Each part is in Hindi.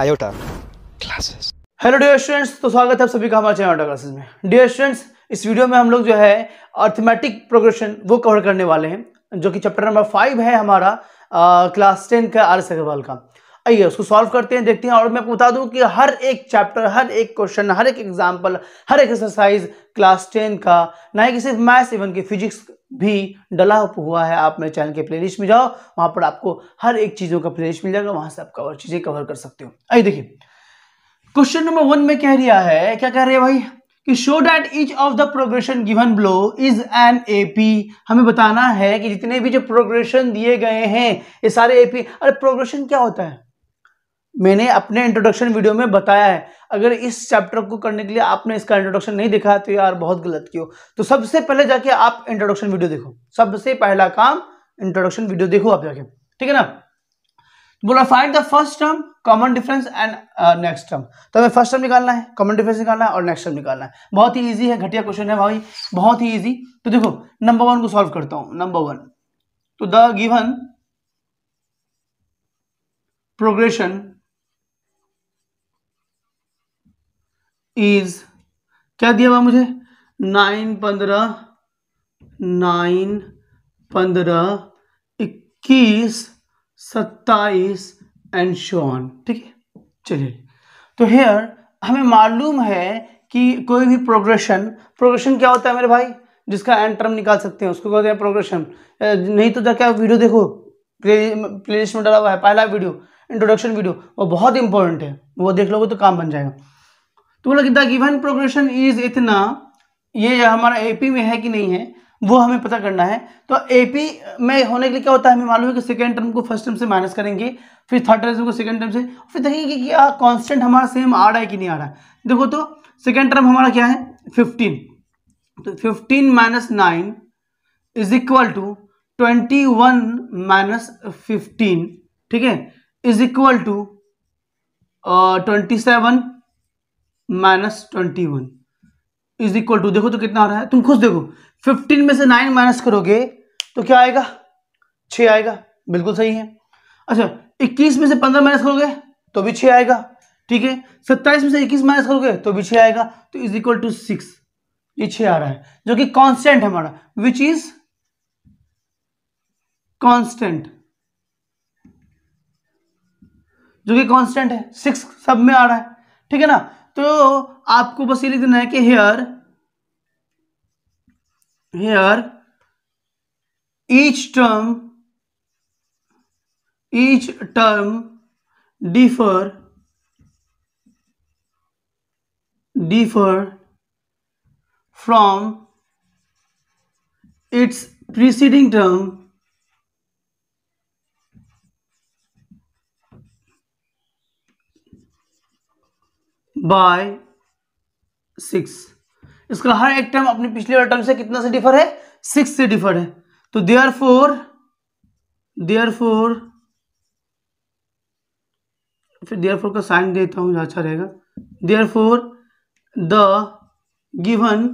iota classes hello dear students तो स्वागत है आप सभी का हमारे चैनल आयोटा क्लासेस में डियर स्टूडेंट्स इस वीडियो में हम लोग जो है अर्थमेटिक प्रोग्रेशन वो कवर करने वाले हैं जो कि चैप्टर नंबर फाइव है हमारा आ, क्लास टेन का आर एस अग्रवाल का आइए उसको सॉल्व करते हैं देखते हैं और मैं आपको बता दूं कि हर एक चैप्टर हर एक क्वेश्चन हर एक एग्जाम्पल हर एक एक्सरसाइज क्लास टेन का ना ही कि सिर्फ मैथ्स इवन की फिजिक्स भी डला हुआ है आप मेरे चैनल के प्लेलिस्ट में जाओ वहाँ पर आपको हर एक चीज़ों का प्लेलिस्ट मिल जाएगा वहाँ से आप कवर चीज़ें कवर कर सकते हो आइए देखिए क्वेश्चन नंबर वन में कह रहा है क्या कह रहे हैं भाई कि show that each of the progression given below is an AP हमें बताना है कि जितने भी जो प्रोग्रेशन दिए गए हैं ये सारे एपी अरे प्रोग्रेशन क्या होता है मैंने अपने इंट्रोडक्शन वीडियो में बताया है अगर इस चैप्टर को करने के लिए आपने इसका इंट्रोडक्शन नहीं देखा तो यार बहुत गलत क्यों तो सबसे पहले जाके आप इंट्रोडक्शन वीडियो देखो सबसे पहला काम इंट्रोडक्शन वीडियो देखो आप जाके ठीक है ना बोला find the first term common difference and next term तो हमें फर्स्ट टर्म निकालना है कॉमन डिफरेंस निकालना है और नेक्स्ट टर्म निकालना है बहुत ही ईजी है घटिया क्वेश्चन है भाई बहुत ही ईजी तो देखो नंबर वन को सॉल्व करता हूं नंबर वन तो द गिवन प्रोग्रेशन इज क्या दिया हुआ मुझे नाइन पंद्रह नाइन पंद्रह इक्कीस सत्ताईस एंड शोन ठीक है चलिए तो हेयर हमें मालूम है कि कोई भी प्रोग्रेशन प्रोग्रेशन क्या होता है मेरे भाई जिसका एंड टर्म निकाल सकते हैं उसको कहते हैं प्रोग्रेशन नहीं तो, तो क्या आप वीडियो देखो प्ले लिस्ट में डाला हुआ है पहला वीडियो इंट्रोडक्शन वीडियो वो बहुत इंपॉर्टेंट है वो देख लोगे तो काम बन जाएगा तो बोला कि द गिवन प्रोग्रेशन इज इतना ये हमारा एपी में है कि नहीं है वो हमें पता करना है तो एपी में होने के लिए क्या होता है हमें मालूम है कि सेकेंड टर्म को फर्स्ट टर्म से माइनस करेंगे फिर थर्ड टर्म को सेकेंड टर्म से फिर देखेंगे कि क्या कॉन्स्टेंट हमारा सेम आ रहा है कि नहीं आ रहा है देखो तो सेकेंड टर्म हमारा क्या है फिफ्टीन तो fifteen minus nine is equal to twenty one minus fifteen ठीक है is equal to twenty seven minus twenty one is equal to देखो तो कितना आ रहा है तुम खुद देखो फिफ्टीन में से नाइन माइनस करोगे तो क्या आएगा छ आएगा बिल्कुल सही है अच्छा इक्कीस में से पंद्रह माइनस करोगे तो भी छ आएगा ठीक है सत्ताईस में से इक्कीस माइनस करोगे तो भी छ आएगा तो इज इक्वल टू सिक्स ये छ आ रहा है जो कि कॉन्स्टेंट है हमारा विच इज कॉन्स्टेंट जो कि कॉन्स्टेंट है सिक्स सब में आ रहा है ठीक है ना तो आपको बस ये लिख देना है कि here here each term each term differ differ from its preceding term by six इसका हर एक टर्म अपने पिछले वाले टर्म से कितना से डिफर है सिक्स से डिफर है तो देयर फोर देयर फोर फिर देयर फोर का साइन देता हूं अच्छा रहेगा therefore the given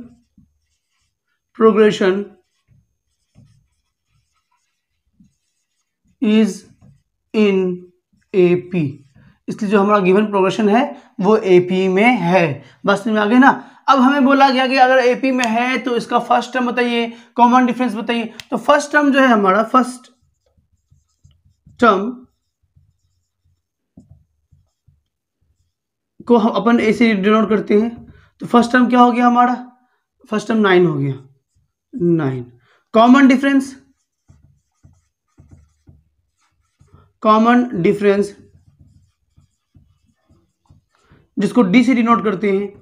progression is in A P इसलिए जो हमारा गिवन प्रोग्रेशन है वो एपी में है बस में आगे ना अब हमें बोला गया कि अगर एपी में है तो इसका फर्स्ट टर्म बताइए कॉमन डिफरेंस बताइए तो फर्स्ट टर्म जो है हमारा फर्स्ट टर्म को हम अपन ए सी डिनोट करते हैं तो फर्स्ट टर्म क्या हो गया हमारा फर्स्ट टर्म नाइन हो गया nine common difference common difference जिसको डी से डिनोट करते हैं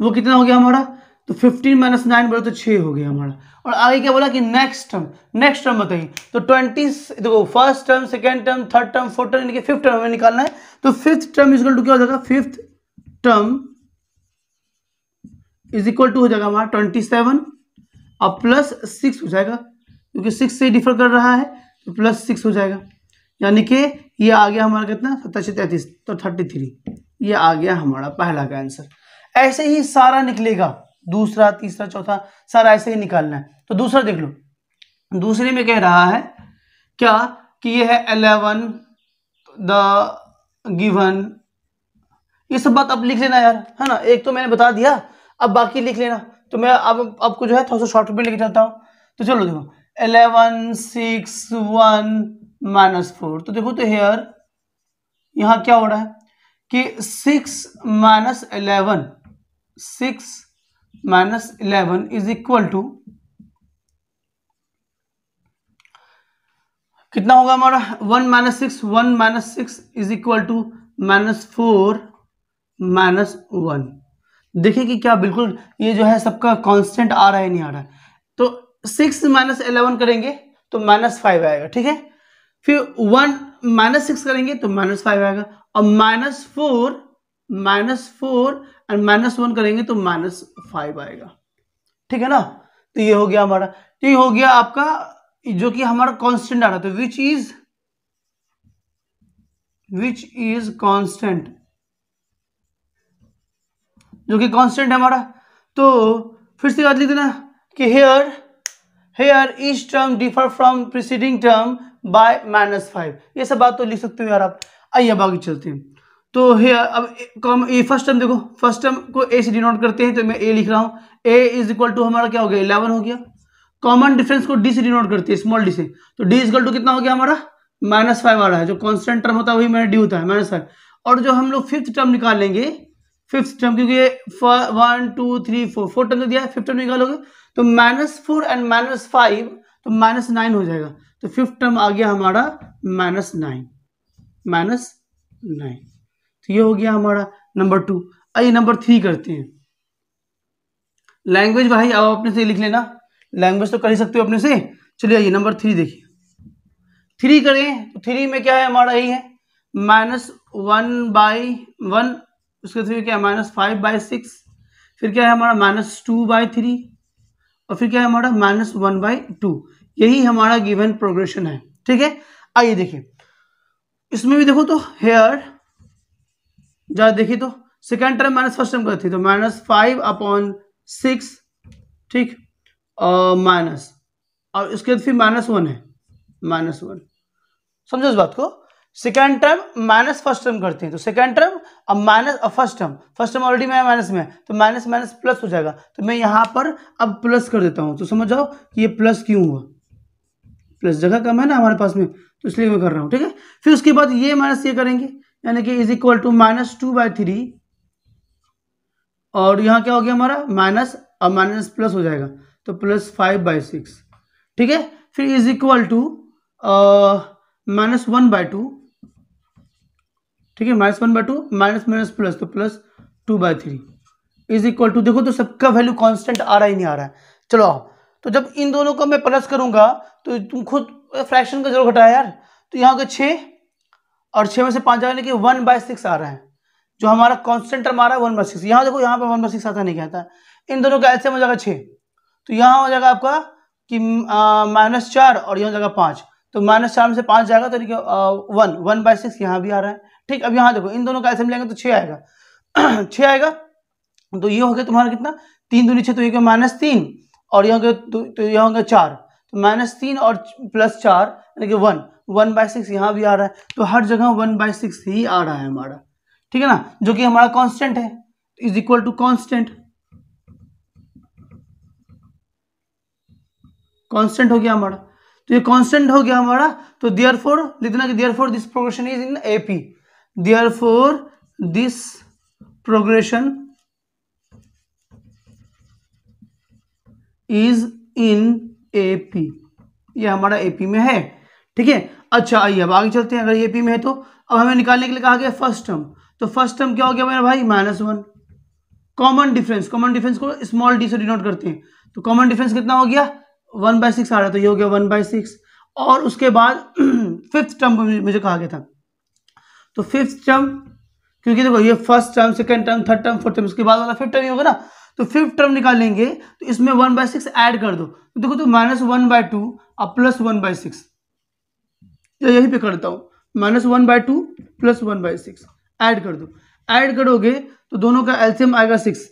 वो कितना हो गया हमारा तो फिफ्टीन माइनस नाइन बोले तो छ हो गया हमारा और आगे क्या बोला कि नेक्स्ट टर्म नेक्स्ट टर्म बताइए तो ट्वेंटी देखो first term second term third term fourth term यानी कि फिफ्थ टर्म हमें निकालना है तो फिफ्थ टर्म इज टू क्या हो जाएगा fifth term is equal to हो जाएगा हमारा ट्वेंटी सेवन और प्लस सिक्स हो जाएगा क्योंकि सिक्स से डिफर कर रहा है तो प्लस सिक्स हो जाएगा यानी कि ये आ गया हमारा कितना सत्ताईस तैंतीस तो थर्टी थ्री ये आ गया हमारा पहला का आंसर ऐसे ही सारा निकलेगा दूसरा तीसरा चौथा सारा ऐसे ही निकालना है तो दूसरा देख लो दूसरे में कह रहा है क्या कि ये है एलेवन द गिवन ये सब बात अब लिख लेना यार है ना एक तो मैंने बता दिया अब बाकी लिख लेना तो मैं अब आपको जो है थोड़ा सा शॉर्ट में लिख जाता हूँ तो चलो देखो eleven six one minus four तो देखो तो हेयर यहाँ क्या हो रहा है कि six minus eleven six minus eleven is equal to कितना होगा हमारा one minus six one minus six is equal to minus four minus one देखिए कि क्या बिल्कुल ये जो है सबका कांस्टेंट आ रहा है नहीं आ रहा है तो सिक्स माइनस एलेवन करेंगे तो माइनस फाइव आएगा ठीक है फिर वन माइनस सिक्स करेंगे तो माइनस फाइव आएगा और minus four minus four and minus one करेंगे तो माइनस फाइव आएगा ठीक है ना तो ये हो गया हमारा तो ये हो गया आपका जो कि हमारा कांस्टेंट आ रहा था which is which is constant जो कि कांस्टेंट है हमारा तो फिर से याद लिख देना कि here here is term differ from preceding term by minus five ये सब बात तो लिख सकते हो यार आप आइए अब आगे चलते हैं तो हे अब कॉम ए फर्स्ट टर्म देखो फर्स्ट टर्म को ए से डिनोट करते हैं तो मैं ए लिख रहा हूँ ए इज इक्वल टू हमारा क्या हो गया इलेवन हो गया कॉमन डिफरेंस को डी से डिनोट करते हैं स्मॉल डी से तो डी इक्वल टू कितना हो गया हमारा माइनस फाइव आ रहा है जो कॉन्स्टेंट टर्म होता है वही मेरा डी होता है माइनस फाइव और जो हम लोग फिफ्थ टर्म निकालेंगे फिफ्थ टर्म क्योंकि one two three four four term तो दिया है फिफ्थ टर्म निकालोगे तो minus four and minus five तो माइनस नाइन हो जाएगा तो फिफ्थ टर्म आ गया हमारा माइनस नाइन माइनस नाइन तो ये हो गया हमारा नंबर टू आइए नंबर थ्री करते हैं लैंग्वेज भाई आओ अपने से लिख लेना लैंग्वेज तो कर ही सकते हो अपने से चलिए आइए नंबर थ्री देखिए थ्री करें तो थ्री में क्या है हमारा यही है माइनस वन बाई वन उसके थ्री क्या है माइनस फाइव बाई सिक्स फिर क्या है हमारा माइनस टू बाई थ्री और फिर क्या है हमारा माइनस वन बाई टू यही हमारा गिवन प्रोग्रेशन है ठीक है आइए देखिए इसमें भी देखो तो हेयर जरा देखिए तो second term minus first term थी तो माइनस फाइव अपॉन सिक्स ठीक माइनस और इसके बाद फिर माइनस वन है माइनस वन समझो इस बात को second term minus first term करते हैं तो सेकेंड टर्म अब माइनस और first term first term already मैं माइनस में तो माइनस माइनस प्लस हो जाएगा तो मैं यहां पर अब प्लस कर देता हूँ तो समझ जाओ कि ये प्लस क्यों हुआ प्लस जगह कम है ना हमारे पास में तो इसलिए मैं कर रहा हूँ ठीक है फिर उसके बाद ये माइनस ये करेंगे यानी कि is equal to minus two by three और यहाँ क्या हो गया हमारा माइनस और माइनस प्लस हो जाएगा तो प्लस फाइव बाई सिक्स ठीक है फिर is equal to minus one by two ठीक है minus one by two minus minus plus तो plus two by three is equal to देखो तो सबका वैल्यू कॉन्स्टेंट आ रहा ही नहीं आ रहा है चलो तो जब इन दोनों को मैं प्लस करूंगा तो तुम खुद फ्रैक्शन का जरूर घटाया यार तो यहाँ का छः और छः में से पाँच जाने के वन बाय सिक्स आ रहा है जो हमारा कॉन्स्टेंट टर्म आ रहा है वन बाय सिक्स यहाँ देखो यहाँ पर वन बाय सिक्स आता नहीं कहता इन दोनों का एल्सियम हो जाएगा छः तो यहाँ हो जाएगा आपका कि माइनस चार और यहाँ हो जाएगा पाँच तो माइनस चार में से पाँच जाएगा तो देखिए वन वन बाय सिक्स यहाँ भी आ रहा है ठीक अब यहाँ देखो इन दोनों का एल्सियम लेंगे तो छः आएगा छः आएगा तो ये हो गया तुम्हारा कितना तीन दूनी छः तो ये माइनस तीन और यहाँ के तो ये होंगे चार तो माइनस तीन और प्लस चार यानी कि वन वन बाय सिक्स यहाँ भी आ रहा है तो हर जगह वन बाय सिक्स ही आ रहा है हमारा ठीक है ना जो कि हमारा कांस्टेंट है is equal to constant constant हो गया हमारा तो ये कांस्टेंट हो गया हमारा तो दियर फोर लिखना कि therefore this progression is in AP therefore this progression is in AP ये हमारा एपी में है ठीक है अच्छा आइए अब आगे चलते हैं अगर एपी में है तो अब हमें निकालने के लिए कहा गया फर्स्ट टर्म तो फर्स्ट टर्म क्या हो गया मेरा भाई minus one common difference common difference को स्मॉल डी से डिनोट करते हैं तो कॉमन डिफरेंस कितना हो गया वन बाय सिक्स आ रहा है तो ये हो गया वन बाय सिक्स और उसके बाद फिफ्थ टर्म मुझे कहा गया था तो फिफ्थ टर्म क्योंकि देखो ये first term second term third term fourth term उसके बाद वाला फिफ्थ टर्म ही होगा ना तो फिफ्थ टर्म निकालेंगे तो इसमें वन बाय सिक्स एड कर दो तो देखो तो माइनस वन बाय टू और प्लस वन बाय सिक्स तो यही पे करता हूँ minus one by two plus one by six add कर दो ऐड करोगे तो दोनों का एल्सियम आएगा सिक्स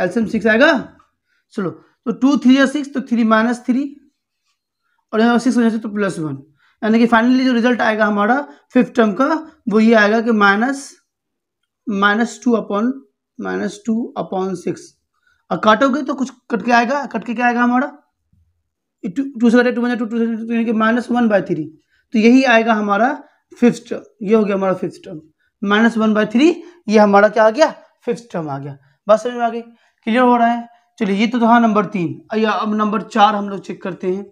एल्सियम सिक्स आएगा चलो तो टू थ्री या सिक्स तो थ्री माइनस थ्री और यहाँ सिक्स तो प्लस वन यानी कि फाइनली जो रिजल्ट आएगा हमारा फिफ्थ टर्म का वो ये आएगा कि minus minus two upon minus two upon six और काटोगे तो कुछ कट के आएगा कट के क्या आएगा हमारा टू से टू टू टू यानी कि माइनस वन बाई थ्री तो यही आएगा हमारा फिफ्थ टर्म ये हो गया हमारा fifth term minus one by three ये हमारा क्या आ गया फिफ्थ टर्म आ गया बस समझ में आ गई क्लियर हो रहा है चलिए ये तो था नंबर तीन या अब नंबर चार हम लोग चेक करते हैं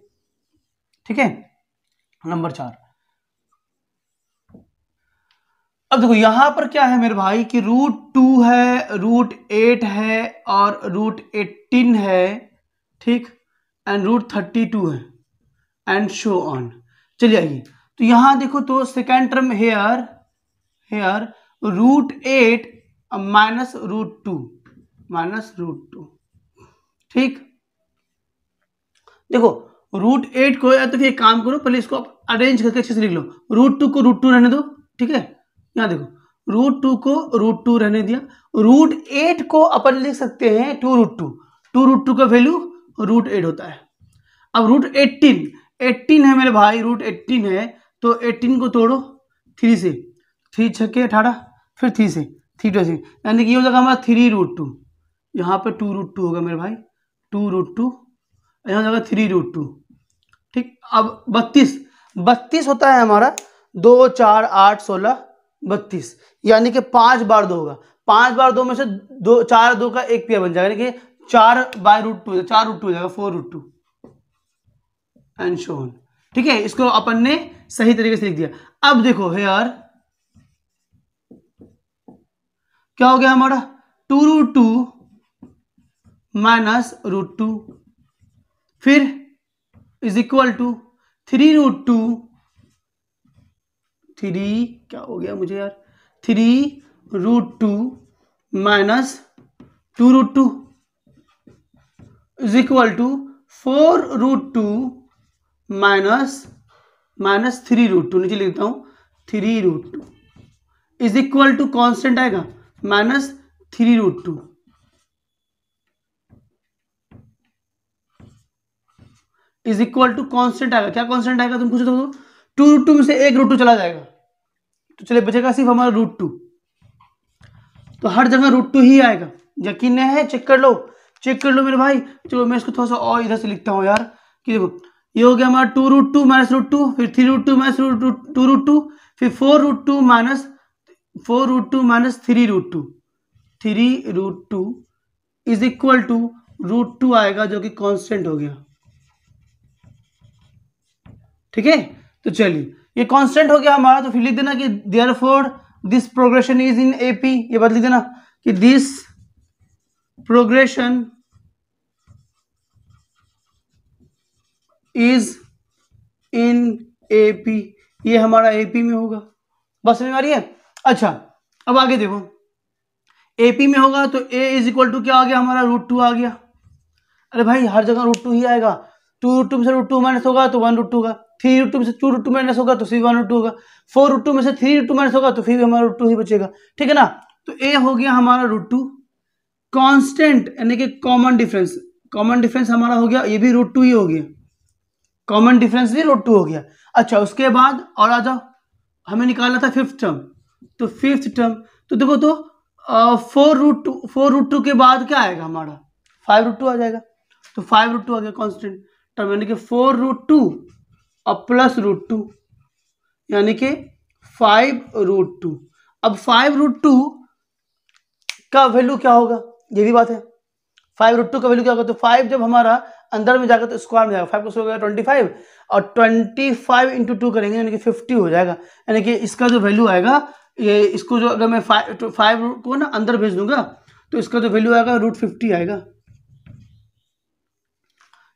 ठीक है नंबर चार अब देखो यहां पर क्या है मेरे भाई कि रूट टू है रूट एट है और रूट एटीन है ठीक एंड रूट थर्टी टू है एंड शो ऑन चलिए आइए तो यहां देखो तो second term here here root eight minus root two minus root two ठीक देखो रूट एट को या तो फिर एक काम करो पहले इसको आप अरेंज करके अच्छे से लिख लो रूट टू को रूट टू रहने दो ठीक है यहाँ देखो रूट टू को रूट टू रहने दिया रूट एट को अपन लिख सकते हैं two root two two root two का वैल्यू रूट एट होता है अब रूट एट्टीन एट्टीन है मेरे भाई रूट एट्टीन है तो एट्टीन को तोड़ो थ्री से थ्री छक्के अठारह फिर थ्री से थ्री टू से यानी कि ये हो जाएगा हमारा थ्री रूट टू यहाँ पर टू रूट टू होगा मेरे भाई टू रूट टू यहाँ जाएगा थ्री रूट टू ठीक अब बत्तीस बत्तीस होता है हमारा दो चार आठ सोलह बत्तीस यानी कि पांच बार दो होगा पांच बार दो में से दो चार दो का एक पेयर बन जाएगा यानी कि चार बाय रूट टू चार रूट टू हो जाएगा four root two and so on ठीक है इसको अपन ने सही तरीके से लिख दिया अब देखो हेयर क्या हो गया हमारा two root two minus root two फिर is equal to three root two three क्या हो गया मुझे यार three root two minus two root two is equal to four root two minus minus three root two नीचे लिखता हूं three root two is equal to constant आएगा minus three root two is equal to constant आएगा क्या कॉन्स्टेंट आएगा तुम पूछो तो टू रूट टू में से एक रूट टू चला जाएगा तो चले बचेगा सिर्फ हमारा रूट टू तो हर जगह रूट टू ही आएगा यकीन नहीं है चेक कर लो चेक कर लो मेरे भाई चलो मैं इसको थोड़ा सा और इधर से लिखता हूँ यार कि देखो ये हो गया हमारा two root two minus root two फिर three root two minus root two root two फिर four root two minus four root two minus three root two three root two is equal to root two आएगा जो कि कॉन्स्टेंट हो गया ठीक है तो चलिए ये कांस्टेंट हो गया हमारा तो फिर लिख देना कि therefore this progression is in AP ये बात लिख देना कि this progression is in AP ये हमारा एपी में होगा बस समझ आ रही है अच्छा अब आगे देखो एपी में होगा तो ए इज इक्वल टू क्या आ गया हमारा रूट टू आ गया अरे भाई हर जगह रूट टू ही आएगा टू रूट टू से रूट टू माइनस होगा तो वन रूट टू होगा थ्री रूट टू में से टू रूट टू माइनस होगा तो सी वन रूट टू होगा फोर रूट टू में से थ्री रूट टू माइनस होगा तो फिर भी हमारा रूट टू ही बचेगा ठीक है ना तो ए हो गया हमारा रूट टू कॉन्स्टेंट यानी कि कॉमन डिफरेंस कॉमन डिफरेंस हमारा हो गया ये भी रूट टू ही हो गया कॉमन डिफरेंस भी रूट टू हो गया अच्छा उसके बाद और आ जाओ हमें निकालना था फिफ्थ टर्म तो फिफ्थ टर्म तो देखो तो four root two four root two के बाद क्या आएगा हमारा फाइव रूट टू आ जाएगा तो फाइव रूट टू आ गया कॉन्स्टेंट टर्म यानी कि फोर रूट टू और प्लस रूट टू यानी कि फाइव रूट टू अब फाइव रूट टू का वैल्यू क्या होगा यही भी बात है फाइव रूट टू का वैल्यू क्या होगा तो फाइव जब हमारा अंदर में जाकर तो स्क्वायर में जाएगा फाइव का स्क्वायर ट्वेंटी फाइव और ट्वेंटी फाइव इंटू टू करेंगे यानी कि फिफ्टी हो जाएगा यानी कि इसका जो वैल्यू आएगा ये इसको जो अगर मैं फाइव फाइव तो को ना अंदर भेज दूंगा तो इसका जो वैल्यू आएगा रूट फिफ्टी आएगा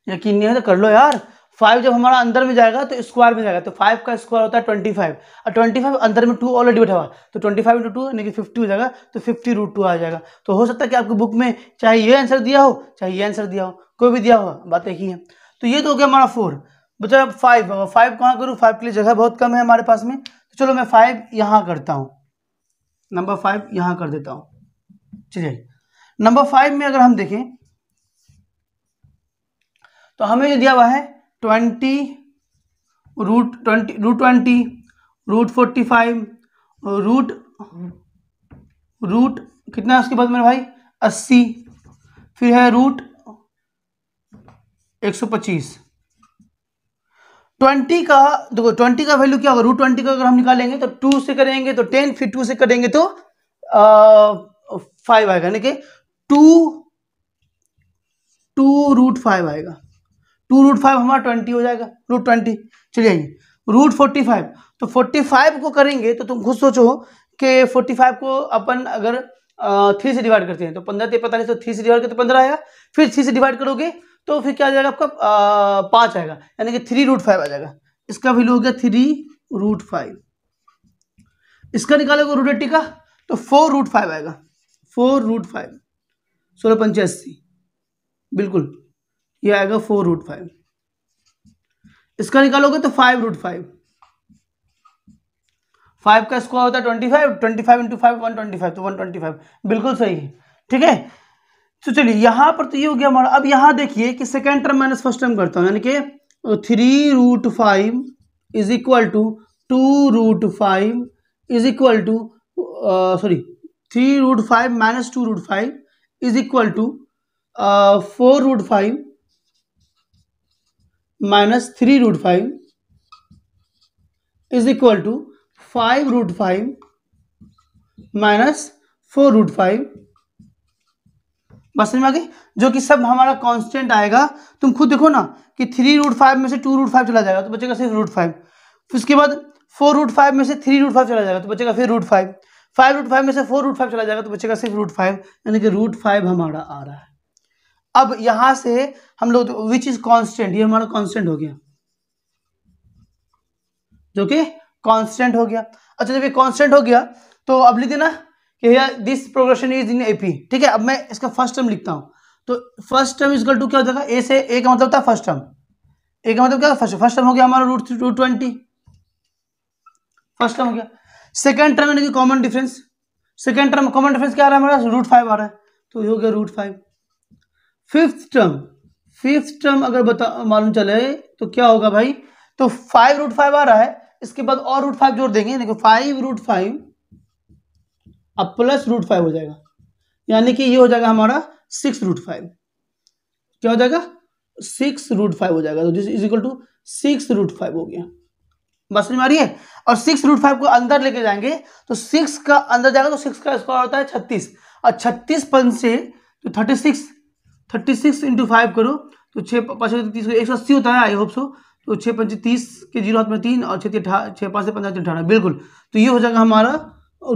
यकीन नहीं है तो कर लो यार फाइव जब हमारा अंदर में जाएगा तो स्क्वायर में जाएगा तो फाइव का स्क्वायर होता है ट्वेंटी फाइव और ट्वेंटी फाइव अंदर में टू ऑलरेडी बैठा हुआ तो ट्वेंटी फाइव इंटू टू यानी कि फिफ्टी हो जाएगा तो फिफ्टी रूट टू आ जाएगा तो हो सकता है कि आपकी बुक में चाहे ये आंसर दिया हो चाहे ये आंसर दिया हो कोई भी दिया हो बात एक ही है तो ये तो हो गया हमारा फोर बचा फाइव फाइव कहाँ करूँ फाइव के लिए जगह बहुत कम है हमारे पास में तो चलो मैं फाइव यहाँ करता हूँ नंबर फाइव यहाँ कर देता हूँ चलिए नंबर फाइव में अगर हम देखें तो हमें जो दिया हुआ है twenty root twenty root twenty root forty five root root कितना है उसके बाद मेरे भाई अस्सी फिर है रूट एक सौ पच्चीस ट्वेंटी का देखो ट्वेंटी का वैल्यू क्या होगा रूट ट्वेंटी का अगर हम निकालेंगे तो टू से करेंगे तो टेन फिर टू से करेंगे तो फाइव आएगा यानी कि टू टू रूट फाइव आएगा टू रूट फाइव हमारा ट्वेंटी हो जाएगा रूट ट्वेंटी चलिए आइए रूट फोर्टी फाइव तो फोर्टी फाइव को करेंगे तो तुम खुद सोचो कि फोर्टी फाइव को अपन अगर थ्री से डिवाइड करते हैं तो पंद्रह ते पैंतालीस तो थ्री से डिवाइड करते तो पंद्रह आएगा फिर थ्री से डिवाइड करोगे तो फिर क्या आ जाएगा आपका पाँच आएगा यानी कि थ्री रूट फाइव आ जाएगा इसका वैल्यू हो गया थ्री रूट फाइव इसका निकालोगे रूट एट्टी का तो फोर रूट फाइव आएगा फोर रूट फाइव सोलह पंचासी बिल्कुल ये आएगा फोर रूट फाइव इसका निकालोगे तो फाइव रूट फाइव फाइव का स्क्वायर होता है twenty five twenty five into five one twenty five तो वन ट्वेंटी फाइव बिल्कुल सही है ठीक है तो चलिए यहां पर तो ये हो गया हमारा अब यहां देखिए कि second term minus first term करता हूं यानी कि three root five is equal to two root five is equal to sorry three root five minus two root five is equal to four root five minus three root five is equal to five root five minus four root five बस समझ आ गई जो कि सब हमारा कांस्टेंट आएगा तुम खुद देखो ना कि थ्री रूट फाइव में से टू रूट फाइव चला जाएगा तो बचेगा सिर्फ रूट फाइव फिर उसके बाद फोर रूट फाइव में से थ्री रूट फाइव चला जाएगा तो बचेगा फिर root five five root five में से फोर रूट फाइव चला जाएगा तो बचेगा सिर्फ रूट फाइव यानी कि रूट फाइव हमारा आ रहा है अब यहां से हम लोग विच इज कांस्टेंट ये हमारा कांस्टेंट हो गया जो कि कांस्टेंट हो गया अच्छा जब ये कांस्टेंट हो गया तो अब लिख देना कि this progression is in AP ठीक है अब मैं इसका फर्स्ट टर्म लिखता हूं तो फर्स्ट टर्म इज टू क्या हो जाएगा ए से ए का मतलब था फर्स्ट टर्म ए का मतलब क्या फर्स्ट फर्स्ट टर्म हो गया हमारा root two twenty first term हो गया सेकेंड टर्म यानी कि common difference second term common difference क्या आ रहा है हमारा रूट फाइव आ रहा है तो ये हो गया root five fifth term fifth term अगर बता मालूम चले तो क्या होगा भाई तो फाइव रूट फाइव आ रहा है इसके बाद और रूट फाइव जोड़ देंगे देखो फाइव रूट फाइव अब प्लस रूट फाइव हो जाएगा यानी कि ये हो जाएगा हमारा सिक्स रूट फाइव क्या हो जाएगा सिक्स रूट फाइव हो जाएगा तो this is equal to six root five हो गया बस नहीं मारिए और सिक्स रूट फाइव को अंदर लेके जाएंगे तो सिक्स का अंदर जाएगा तो सिक्स का स्क्वायर होता है छत्तीस और छत्तीस पन से तो thirty six thirty six into five करो तो छः पाँच तीस एक सौ अस्सी होता है आई होप सो तो छः पंच तीस के जीरो हाथ में तीन और छः अठारह छः पाँच से पंद्रह अठारह बिल्कुल तो ये हो जाएगा हमारा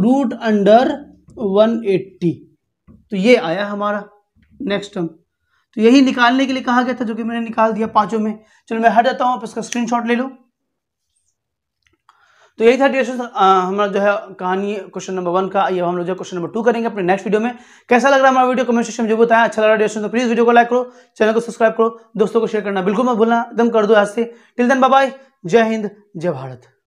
रूट अंडर वन एट्टी तो ये आया हमारा नेक्स्ट टर्म तो यही निकालने के लिए कहा गया था जो कि मैंने निकाल दिया पाँचों में चलो मैं हट जाता हूँ आप इसका शॉट ले लो तो यही था डियर हमारा जो है कहानी क्वेश्चन नंबर वन का ये हम लोग जो क्वेश्चन नंबर टू करेंगे अपने नेक्स्ट वीडियो में कैसा लग रहा है हमारा वीडियो कमेंट सेक्शन में जो बताया अच्छा लग रहा है तो प्लीज़ वीडियो को लाइक करो चैनल को सब्सक्राइब करो दोस्तों को शेयर करना बिल्कुल मत भूलना एकदम कर दो आज से टिल देन बाय जय हिंद जय भारत